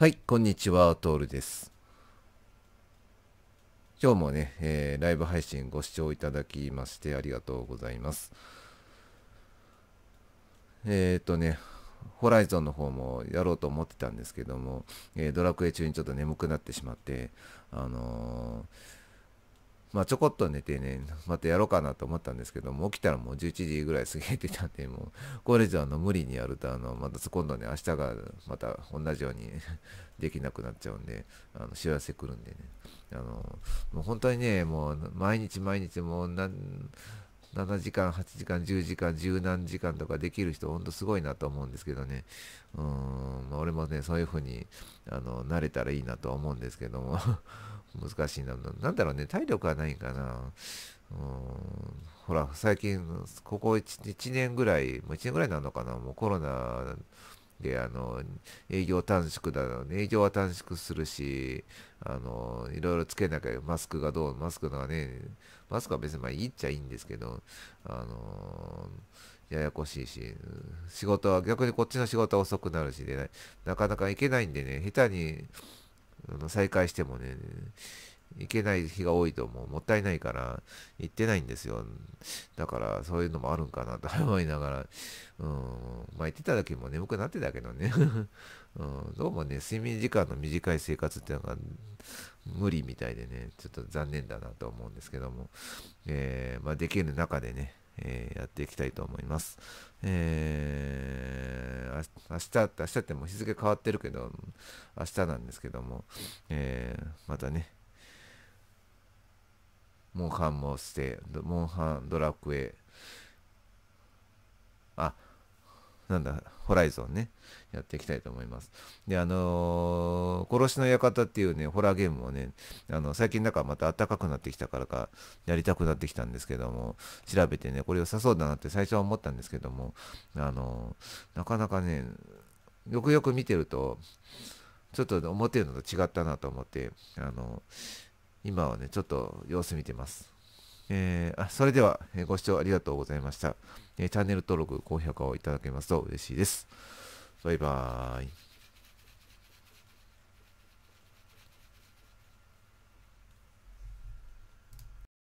はい、こんにちは、トールです。今日もね、えー、ライブ配信ご視聴いただきましてありがとうございます。えー、っとね、ホライゾンの方もやろうと思ってたんですけども、えー、ドラクエ中にちょっと眠くなってしまって、あのーまあちょこっと寝てね、またやろうかなと思ったんですけども、起きたらもう11時ぐらい過ぎてたんで、もう、これ以上あの無理にやると、あの、また今度ね、明日がまた同じように できなくなっちゃうんで、あの、幸せ来るんでね。あの、もう本当にね、もう毎日毎日もう何、7時間、8時間、10時間、十何時間とかできる人、ほんとすごいなと思うんですけどね。うん、まあ、俺もね、そういうふうに、あの、慣れたらいいなと思うんですけども難しいな。なんだろうね、体力はないんかな。うんほら、最近、ここ 1, 1年ぐらい、もう1年ぐらいなのかな、もうコロナで、あの、営業短縮だろね、営業は短縮するし、あの、いろいろつけなきゃ、マスクがどう、マスクがね、マスクは別にまあいいっちゃいいんですけど、あの、ややこしいし、仕事は、逆にこっちの仕事は遅くなるしで、なかなか行けないんでね、下手に、あの再開してもね、行けない日が多いともうもったいないから行ってないんですよ。だからそういうのもあるんかなと思いながら、うん、まあ行ってた時も眠くなってたけどね、うん、どうもね、睡眠時間の短い生活っていうのが無理みたいでね、ちょっと残念だなと思うんですけども、えー、まあ、できる中でね、えー、やっていきたいと思います。えー明日って明日ってもう日付変わってるけど明日なんですけども、えー、またねモンハンもしてモンハンドラクエあなんだ、ホライゾンね、やっていきたいと思います。で、あのー、殺しの館っていうね、ホラーゲームをね、あの、最近なんかまた暖かくなってきたからか、やりたくなってきたんですけども、調べてね、これ良さそうだなって最初は思ったんですけども、あのー、なかなかね、よくよく見てると、ちょっと思ってるのと違ったなと思って、あのー、今はね、ちょっと様子見てます。えー、あそれでは、えご視聴ありがとうございました、えチャンネル登録、高評価をいただけますと嬉しいです。バイバーイ。